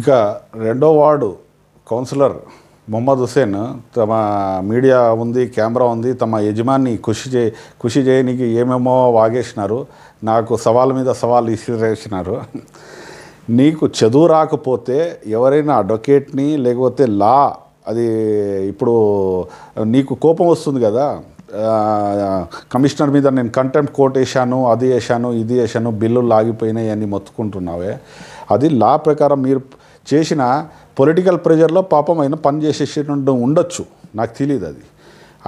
ఇక రెండో ward councillor Mohammed Hussain తమ మీడియా ఉంది కెమెరా ఉంది తమ యజమాన్ని కృషి చే కృషి చేయనికి ఏమేమో వాగేసినారు నాకు సవాల్ మీద సవాల్ ఇసిరేసినారు నీకు చదువు రాకపోతే ఎవరైనా అడ్వకేట్ని లేకపోతే లా అది ఇప్పుడు నీకు కోపం వస్తుంది కదా కమిషనర్ మీద నేను కంటెంప్ట్ కోర్ట్ వేసాను అది వేసాను ఇది వేసాను బిల్లులు లాగిపోయినాయి అని మొత్తుకుంటున్నావే అది లా ప్రకారం మీరు చేసిన పొలిటికల్ ప్రెజర్లో పాపం ఆయన పని ఉండొచ్చు నాకు తెలియదు అది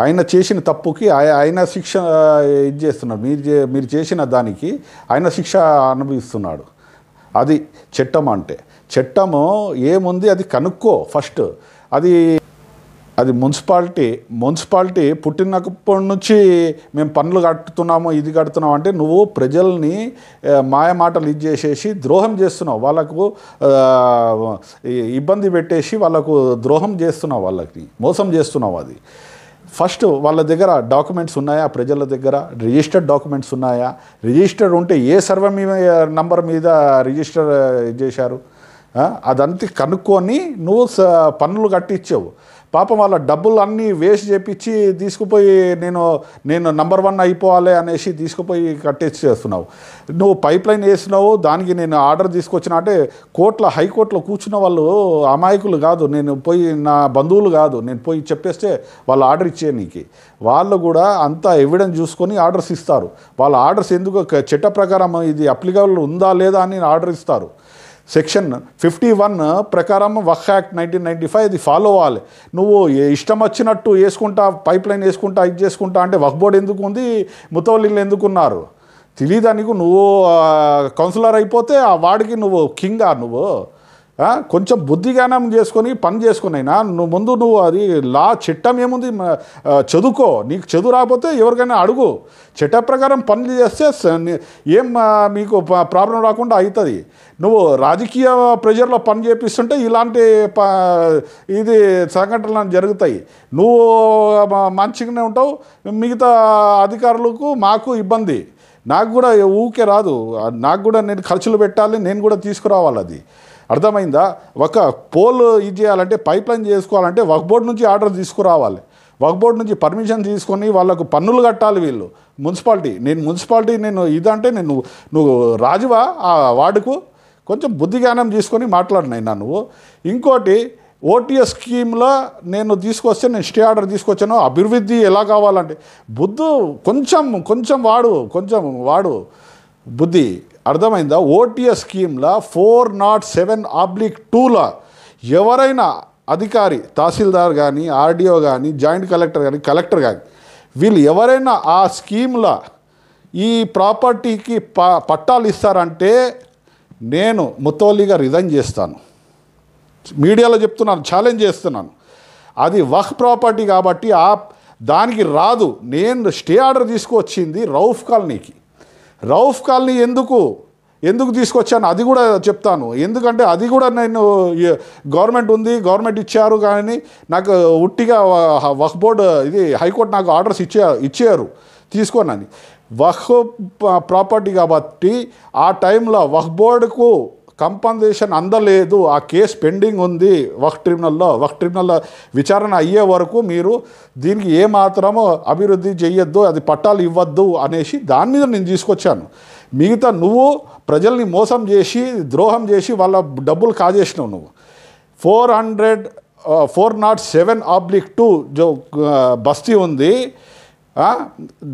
ఆయన చేసిన తప్పుకి ఆయన శిక్ష ఇది చేస్తున్నారు మీరు చే మీరు చేసిన దానికి ఆయన శిక్ష అనుభవిస్తున్నాడు అది చట్టం అంటే చట్టము ఏముంది అది కనుక్కో ఫస్ట్ అది అది మున్సిపాలిటీ మున్సిపాలిటీ పుట్టినప్పటి నుంచి మేము పనులు కట్టుతున్నాము ఇది కడుతున్నాము అంటే నువ్వు ప్రజల్ని మాయమాటలు ఇది చేసేసి ద్రోహం చేస్తున్నావు వాళ్ళకు ఇబ్బంది పెట్టేసి వాళ్ళకు ద్రోహం చేస్తున్నావు వాళ్ళకి మోసం చేస్తున్నావు అది ఫస్ట్ వాళ్ళ దగ్గర డాక్యుమెంట్స్ ఉన్నాయా ప్రజల దగ్గర రిజిస్టర్డ్ డాక్యుమెంట్స్ ఉన్నాయా రిజిస్టర్డ్ ఉంటే ఏ సర్వే మీద నంబర్ మీద రిజిస్టర్ చేశారు అదంతా కనుక్కొని నువ్వు పన్నులు కట్టించావు పాపం వాళ్ళ డబ్బులు అన్నీ వేస్ట్ చేపించి తీసుకుపోయి నేను నేను నంబర్ వన్ అయిపోవాలి అనేసి తీసుకుపోయి కట్టేసి చేస్తున్నావు నువ్వు పైప్ లైన్ వేసినావు దానికి నేను ఆర్డర్ తీసుకొచ్చిన అంటే కోర్టుల హైకోర్టులో కూర్చున్న వాళ్ళు అమాయకులు కాదు నేను పోయి నా బంధువులు కాదు నేను పోయి చెప్పేస్తే వాళ్ళు ఆర్డర్ ఇచ్చే నీకు వాళ్ళు కూడా అంత ఎవిడెన్స్ చూసుకొని ఆర్డర్స్ ఇస్తారు వాళ్ళ ఆర్డర్స్ ఎందుకు చట్ట ప్రకారం ఇది అప్లికబుల్ ఉందా లేదా అని ఆర్డర్ ఇస్తారు సెక్షన్ ఫిఫ్టీ వన్ ప్రకారం వక్ యాక్ట్ నైన్టీన్ నైంటీ ఫైవ్ అది ఫాలో అవ్వాలి నువ్వు ఇష్టం వచ్చినట్టు వేసుకుంటా పైప్ లైన్ వేసుకుంటా ఇది చేసుకుంటా అంటే వక్ బోర్డు ఎందుకు ఉంది ముతవల్లిలు ఎందుకున్నారు తెలియదా నీకు నువ్వు కౌన్సిలర్ అయిపోతే ఆ వాడికి నువ్వు కింగా నువ్వు కొంచెం బుద్ధిగానం చేసుకొని పని చేసుకునైనా నువ్వు ముందు నువ్వు అది లా చిట్టం ఏముంది చదువుకో నీకు చదువు రాకపోతే ఎవరికైనా అడుగు చిట్ట ప్రకారం పనులు చేస్తే ఏం మీకు ప్రాబ్లం రాకుండా అవుతుంది నువ్వు రాజకీయ ప్రెజర్లో పని చేపిస్తుంటే ఇలాంటి ఇది సంఘటనలు జరుగుతాయి నువ్వు మంచిగానే ఉంటావు మిగతా అధికారులకు మాకు ఇబ్బంది నాకు కూడా ఊకే రాదు నాకు కూడా నేను ఖర్చులు పెట్టాలి నేను కూడా తీసుకురావాలి అది అర్థమైందా ఒక పోల్ ఇది చేయాలంటే పైప్ లైన్ చేసుకోవాలంటే వక్ బోర్డు నుంచి ఆర్డర్ తీసుకురావాలి వక్ బోర్డు నుంచి పర్మిషన్ తీసుకొని వాళ్ళకు పన్నులు కట్టాలి వీళ్ళు మున్సిపాలిటీ నేను మున్సిపాలిటీ నేను ఇదంటే నేను నువ్వు రాజువా ఆ వార్డుకు కొంచెం బుద్ధి జ్ఞానం తీసుకొని మాట్లాడినైనా నువ్వు ఇంకోటి ఓటీఎస్ స్కీమ్లో నేను తీసుకొస్తే నేను స్టే ఆర్డర్ తీసుకొచ్చాను అభివృద్ధి ఎలా కావాలంటే బుద్ధు కొంచెం కొంచెం వాడు కొంచెం వాడు బుద్ధి అర్థమైందా ఓటీఎస్ స్కీమ్లా ఫోర్ నాట్ సెవెన్ ఆబ్లిక్ టూలా ఎవరైనా అధికారి తహసీల్దార్ కానీ ఆర్డీఓ కానీ జాయింట్ కలెక్టర్ కానీ కలెక్టర్ కానీ వీళ్ళు ఎవరైనా ఆ స్కీమ్లా ఈ ప్రాపర్టీకి ప పట్టాలు ఇస్తారంటే నేను ముతోలిగా రిజైన్ చేస్తాను మీడియాలో చెప్తున్నాను ఛాలెంజ్ చేస్తున్నాను అది వహ్ ప్రాపర్టీ కాబట్టి ఆ దానికి రాదు నేను స్టే ఆర్డర్ తీసుకొచ్చింది రౌఫ్ కాలనీకి రౌఫ్ కాలనీ ఎందుకు ఎందుకు తీసుకొచ్చాను అది కూడా చెప్తాను ఎందుకంటే అది కూడా నేను గవర్నమెంట్ ఉంది గవర్నమెంట్ ఇచ్చారు కానీ నాకు ఉట్టిగా వక్ఫ్ బోర్డు ఇది హైకోర్టు నాకు ఆర్డర్స్ ఇచ్చే ఇచ్చారు తీసుకోనని వక్ఫ్ ప్రాపర్టీ కాబట్టి ఆ టైంలో వక్ఫ్ బోర్డుకు కంపన్సేషన్ అందలేదు ఆ కేసు పెండింగ్ ఉంది వక్ ట్రిబ్యునల్లో వక్ ట్రిబ్యునల్లో విచారణ అయ్యే వరకు మీరు దీనికి ఏమాత్రమో అభివృద్ధి చేయొద్దు అది పట్టాలు ఇవ్వద్దు అనేసి దాని మీద నేను తీసుకొచ్చాను మిగతా నువ్వు ప్రజల్ని మోసం చేసి ద్రోహం చేసి వాళ్ళ డబ్బులు కాజేసినావు నువ్వు four hundred four not seven oblique two జో బస్తీ ఉంది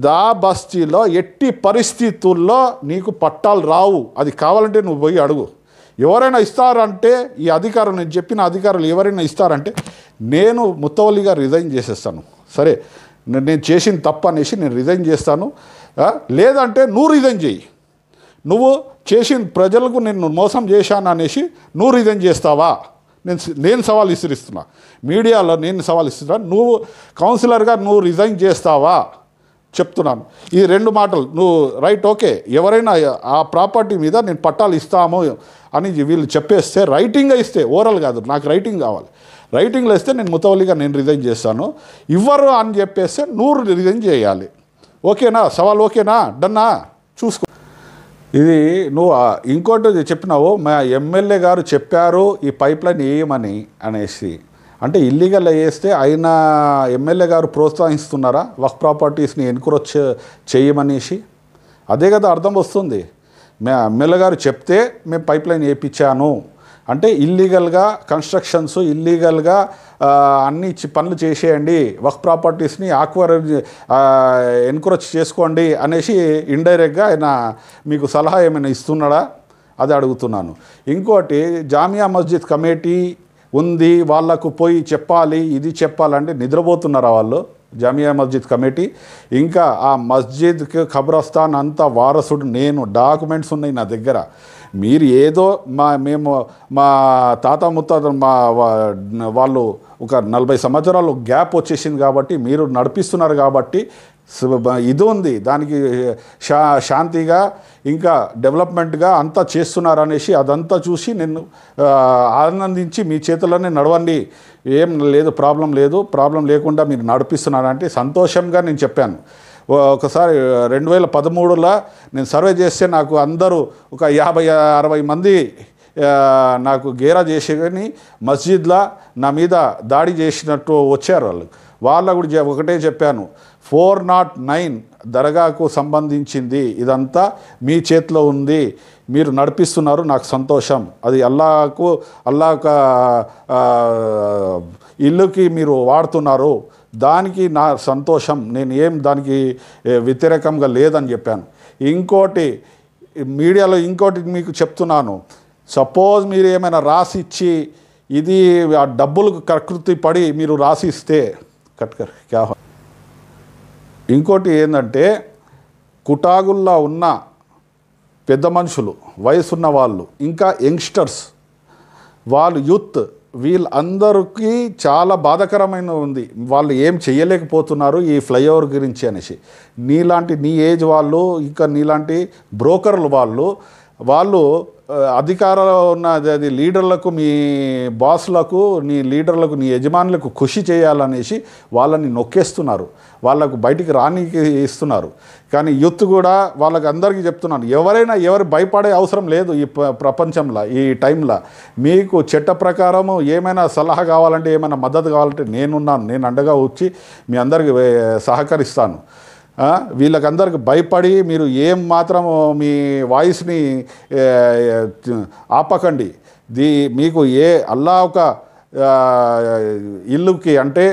దా బస్తీలో ఎట్టి పరిస్థితుల్లో నీకు పట్టాలు రావు అది కావాలంటే నువ్వు పోయి అడుగు ఎవరైనా ఇస్తారంటే ఈ అధికారం నేను చెప్పిన అధికారులు ఎవరైనా ఇస్తారంటే నేను ముత్తవల్లిగా రిజైన్ చేసేస్తాను సరే నేను చేసిన తప్పు అనేసి నేను రిజైన్ చేస్తాను లేదంటే నువ్వు రిజైన్ చేయి నువ్వు చేసిన ప్రజలకు నేను మోసం చేశాను అనేసి నువ్వు రిజైన్ చేస్తావా నేను నేను సవాల్ విసిరిస్తున్నా మీడియాలో నేను సవాల్ ఇస్తున్నా నువ్వు కౌన్సిలర్గా నువ్వు రిజైన్ చేస్తావా చెప్తున్నాను ఈ రెండు మాటలు నువ్వు రైట్ ఓకే ఎవరైనా ఆ ప్రాపర్టీ మీద నేను పట్టాలు ఇస్తాము అని వీళ్ళు చెప్పేస్తే రైటింగ్గా ఇస్తే ఓరల్ కాదు నాకు రైటింగ్ కావాలి రైటింగ్లో ఇస్తే నేను ముతవల్లిగా నేను రిజైన్ చేస్తాను ఇవ్వరు అని చెప్పేస్తే నూరు రిజైన్ చేయాలి ఓకేనా సవాల్ ఓకేనా డన్నా చూసుకో ఇది నువ్వు ఇంకోటి చెప్పినావు మా ఎమ్మెల్యే గారు చెప్పారు ఈ పైప్ లైన్ వేయమని అనేసి అంటే ఇల్లీగల్ వేస్తే ఆయన ఎమ్మెల్యే గారు ప్రోత్సహిస్తున్నారా వక్ ప్రాపర్టీస్ని ఎన్క్రోచ్ చేయమనేసి అదే కదా అర్థం వస్తుంది మే ఎమ్మెల్యే గారు చెప్తే మేము పైప్ లైన్ వేయించాను అంటే ఇల్లీగల్గా కన్స్ట్రక్షన్స్ ఇల్లీగల్గా అన్ని పనులు చేసేయండి వక్ ప్రాపర్టీస్ని ఆక్వర్ ఎన్క్రోచ్ చేసుకోండి అనేసి ఇండైరెక్ట్గా ఆయన మీకు సలహా ఏమైనా ఇస్తున్నాడా అది అడుగుతున్నాను ఇంకోటి జామియా మస్జిద్ కమిటీ ఉంది వాళ్లకు పోయి చెప్పాలి ఇది చెప్పాలంటే నిద్రపోతున్నారా వాళ్ళు జామియా మస్జిద్ కమిటీ ఇంకా ఆ మస్జిద్కి ఖబరస్థాన్ అంతా వారసుడు నేను డాక్యుమెంట్స్ ఉన్నాయి నా దగ్గర మీరు ఏదో మా మేము మా తాత ముత్తాత మా వాళ్ళు ఒక నలభై సంవత్సరాలు గ్యాప్ వచ్చేసింది కాబట్టి మీరు నడిపిస్తున్నారు కాబట్టి ఇది ఉంది దానికి శా శాంతిగా ఇంకా డెవలప్మెంట్గా అంతా చేస్తున్నారనేసి అదంతా చూసి నేను ఆనందించి మీ చేతుల్లోనే నడవండి ఏం లేదు ప్రాబ్లం లేదు ప్రాబ్లం లేకుండా మీరు నడిపిస్తున్నారంటే సంతోషంగా నేను చెప్పాను ఒకసారి రెండు వేల పదమూడులో నేను సర్వే చేస్తే నాకు అందరూ ఒక యాభై అరవై మంది నాకు గేరా చేసేని మస్జిద్లా నా మీద దాడి చేసినట్టు వచ్చారు వాళ్ళు వాళ్ళ కూడా ఒకటే చెప్పాను ఫోర్ నాట్ నైన్ దరగాకు సంబంధించింది ఇదంతా మీ చేతిలో ఉంది మీరు నడిపిస్తున్నారు నాకు సంతోషం అది అల్లాకు ఒక ఇల్లుకి మీరు వాడుతున్నారు దానికి నా సంతోషం నేను ఏం దానికి వ్యతిరేకంగా లేదని చెప్పాను ఇంకోటి మీడియాలో ఇంకోటి మీకు చెప్తున్నాను సపోజ్ మీరు ఏమైనా రాసిచ్చి ఇది ఆ డబ్బులకు ప్రకృతి పడి మీరు రాసిస్తే కట్ కర్ క్యా ఇంకోటి ఏంటంటే కుటాగుల్లో ఉన్న పెద్ద మనుషులు వయసున్న వాళ్ళు ఇంకా యంగ్స్టర్స్ వాళ్ళు యూత్ వీళ్ళందరికీ చాలా బాధకరమైన ఉంది వాళ్ళు ఏం చేయలేకపోతున్నారు ఈ ఫ్లైఓవర్ గురించి అనేసి నీలాంటి నీ ఏజ్ వాళ్ళు ఇంకా నీలాంటి బ్రోకర్లు వాళ్ళు వాళ్ళు అధికారంలో ఉన్న అది లీడర్లకు మీ బాస్లకు నీ లీడర్లకు నీ యజమానులకు కృషి చేయాలనేసి వాళ్ళని నొక్కేస్తున్నారు వాళ్ళకు బయటికి రానికి ఇస్తున్నారు కానీ యుత్ కూడా వాళ్ళకి అందరికీ చెప్తున్నాను ఎవరైనా ఎవరు భయపడే అవసరం లేదు ఈ ప్రపంచంలో ఈ టైంలో మీకు చట్ట ప్రకారము ఏమైనా సలహా కావాలంటే ఏమైనా మద్దతు కావాలంటే నేనున్నాను నేను అండగా వచ్చి మీ అందరికి సహకరిస్తాను వీళ్ళకందరికి భయపడి మీరు ఏం మాత్రం మీ వాయిస్ని ఆపకండి దీ మీకు ఏ అల్లా ఒక ఇల్లుకి అంటే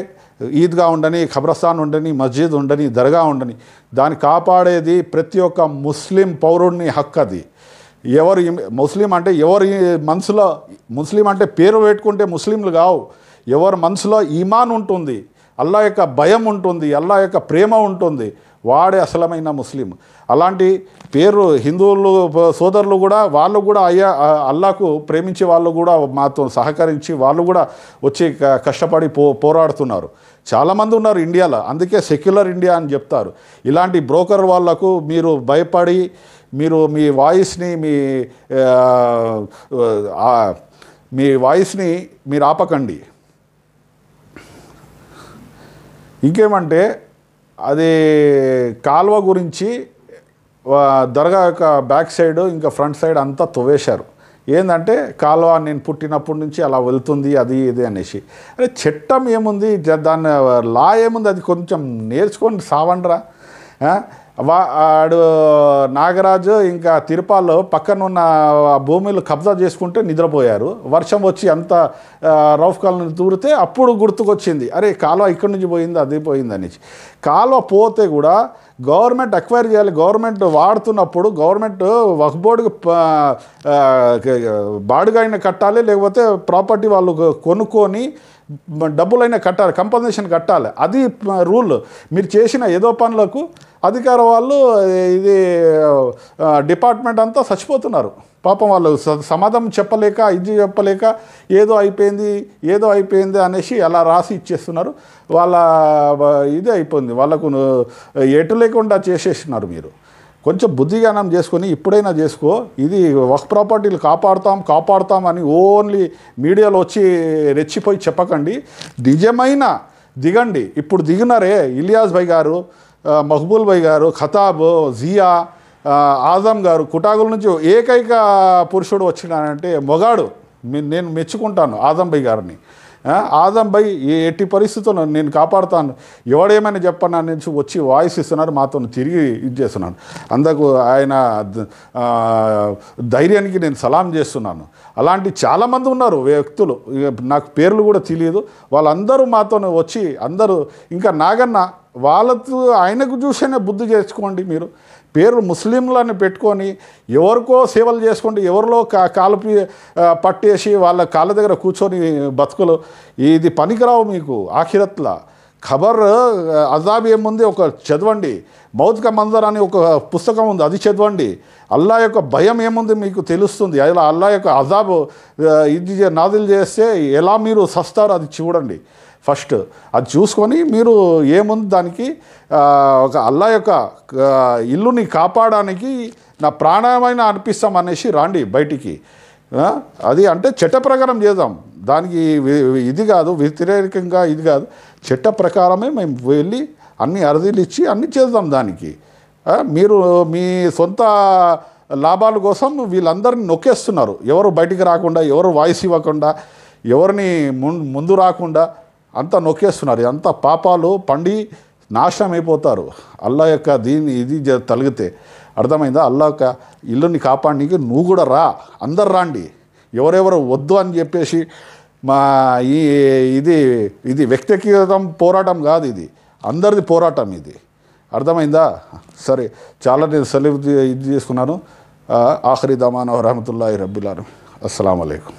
ఈద్గా ఉండని ఖబ్రస్థాన్ ఉండని మస్జిద్ ఉండని దర్గా ఉండని దాన్ని కాపాడేది ప్రతి ఒక్క ముస్లిం పౌరుడిని హక్కు అది ఎవరు ముస్లిం అంటే ఎవరి మనసులో ముస్లిం అంటే పేరు పెట్టుకుంటే ముస్లింలు కావు ఎవరి మనసులో ఈమాన్ ఉంటుంది అల్లా యొక్క భయం ఉంటుంది అల్లా యొక్క ప్రేమ ఉంటుంది వాడే అసలమైన ముస్లిం అలాంటి పేరు హిందువులు సోదరులు కూడా వాళ్ళు కూడా అయ్యా అల్లాకు ప్రేమించే వాళ్ళు కూడా మాతో సహకరించి వాళ్ళు కూడా వచ్చి కష్టపడి పో పోరాడుతున్నారు చాలామంది ఉన్నారు ఇండియాలో అందుకే సెక్యులర్ ఇండియా అని చెప్తారు ఇలాంటి బ్రోకర్ వాళ్లకు మీరు భయపడి మీరు మీ వాయిస్ని మీ మీ వాయిస్ని మీరు ఆపకండి ఇంకేమంటే అది కాల్వ గురించి దొరగా యొక్క బ్యాక్ సైడ్ ఇంకా ఫ్రంట్ సైడ్ అంతా తువ్వేశారు ఏంటంటే కాలువ నేను పుట్టినప్పటి నుంచి అలా వెళ్తుంది అది ఇది అనేసి అరే చట్టం ఏముంది దాని లా ఏముంది అది కొంచెం నేర్చుకొని సావండ్రా వాడు నాగరాజు ఇంకా తిరుపాల్లో పక్కనున్న భూమిలు కబ్జా చేసుకుంటే నిద్రపోయారు వర్షం వచ్చి అంత రౌఫ్ కాలను తూరితే అప్పుడు గుర్తుకొచ్చింది అరే కాలువ ఇక్కడి నుంచి పోయింది అది పోయింది అనేసి కాలువ పోతే కూడా గవర్నమెంట్ అక్వైర్ చేయాలి గవర్నమెంట్ వాడుతున్నప్పుడు గవర్నమెంట్ వక్ బోర్డుకి బాడుగైనా కట్టాలి లేకపోతే ప్రాపర్టీ వాళ్ళు కొనుక్కొని డబ్బులైనా కట్టాలి కంపన్సేషన్ కట్టాలి అది రూల్ మీరు చేసిన ఏదో పనులకు అధికార వాళ్ళు ఇది డిపార్ట్మెంట్ అంతా చచ్చిపోతున్నారు పాపం వాళ్ళు సమాధానం చెప్పలేక ఇది చెప్పలేక ఏదో అయిపోయింది ఏదో అయిపోయింది అనేసి అలా రాసి ఇచ్చేస్తున్నారు వాళ్ళ ఇది అయిపోయింది వాళ్ళకు ఎటు లేకుండా చేసేస్తున్నారు మీరు కొంచెం బుద్ధిగానం చేసుకొని ఇప్పుడైనా చేసుకో ఇది వక్ ప్రాపర్టీలు కాపాడుతాం కాపాడుతాం అని ఓన్లీ మీడియాలో వచ్చి రెచ్చిపోయి చెప్పకండి నిజమైన దిగండి ఇప్పుడు దిగినారే ఇలియాస్ భాయ్ గారు మహబూల్ భాయ్ గారు ఖతాబ్ జియా ఆజం గారు కుటాగుల నుంచి ఏకైక పురుషుడు వచ్చినానంటే మొగాడు నేను మెచ్చుకుంటాను ఆజం భాయ్ గారిని భాయ్ ఏ ఎట్టి పరిస్థితుల్లో నేను కాపాడుతాను ఎవడేమైనా చెప్పన్నా నుంచి వచ్చి వాయిస్ ఇస్తున్నారు మాతో తిరిగి ఇది చేస్తున్నాను అందుకు ఆయన ధైర్యానికి నేను సలాం చేస్తున్నాను అలాంటి చాలామంది ఉన్నారు వ్యక్తులు నాకు పేర్లు కూడా తెలియదు వాళ్ళందరూ మాతో వచ్చి అందరూ ఇంకా నాగన్న వాళ్ళతో ఆయనకు చూసేనే బుద్ధి చేసుకోండి మీరు పేరు ముస్లింలని పెట్టుకొని ఎవరికో సేవలు చేసుకోండి ఎవరిలో కా కాలుపి పట్టేసి వాళ్ళ కాళ్ళ దగ్గర కూర్చొని బతుకులు ఇది పనికిరావు మీకు ఆఖిరత్లా ఖబర్ అజాబ్ ఏముంది ఒక చదవండి భౌతిక మందర్ అని ఒక పుస్తకం ఉంది అది చదవండి అల్లా యొక్క భయం ఏముంది మీకు తెలుస్తుంది అలా అల్లా యొక్క అజాబ్ ఇది నాదులు చేస్తే ఎలా మీరు సస్తారు అది చూడండి ఫస్ట్ అది చూసుకొని మీరు ఏముంది దానికి ఒక అల్లా యొక్క ఇల్లుని కాపాడడానికి నా ప్రాణమైన అనిపిస్తాం అనేసి రాండి బయటికి అది అంటే చట్ట ప్రకారం చేద్దాం దానికి ఇది కాదు వ్యతిరేకంగా ఇది కాదు చట్ట ప్రకారమే మేము వెళ్ళి అన్ని అరదీలు ఇచ్చి అన్నీ చేద్దాం దానికి మీరు మీ సొంత లాభాల కోసం వీళ్ళందరినీ నొక్కేస్తున్నారు ఎవరు బయటికి రాకుండా ఎవరు వాయిస్ ఇవ్వకుండా ఎవరిని ముందు రాకుండా అంతా నొక్కేస్తున్నారు అంత పాపాలు పండి నాశనం అయిపోతారు అల్లా యొక్క దీన్ని ఇది తలిగితే అర్థమైందా అల్లా యొక్క ఇల్లుని కాపాడడానికి నువ్వు కూడా రా అందరు రాండి ఎవరెవరు వద్దు అని చెప్పేసి మా ఈ ఇది ఇది వ్యక్తిగతం పోరాటం కాదు ఇది అందరిది పోరాటం ఇది అర్థమైందా సరే చాలా నేను సెలవు ఇది చేసుకున్నాను ఆఖరి దమాన్ రహమతుల్లా రబ్బులాను అస్సలం అయికం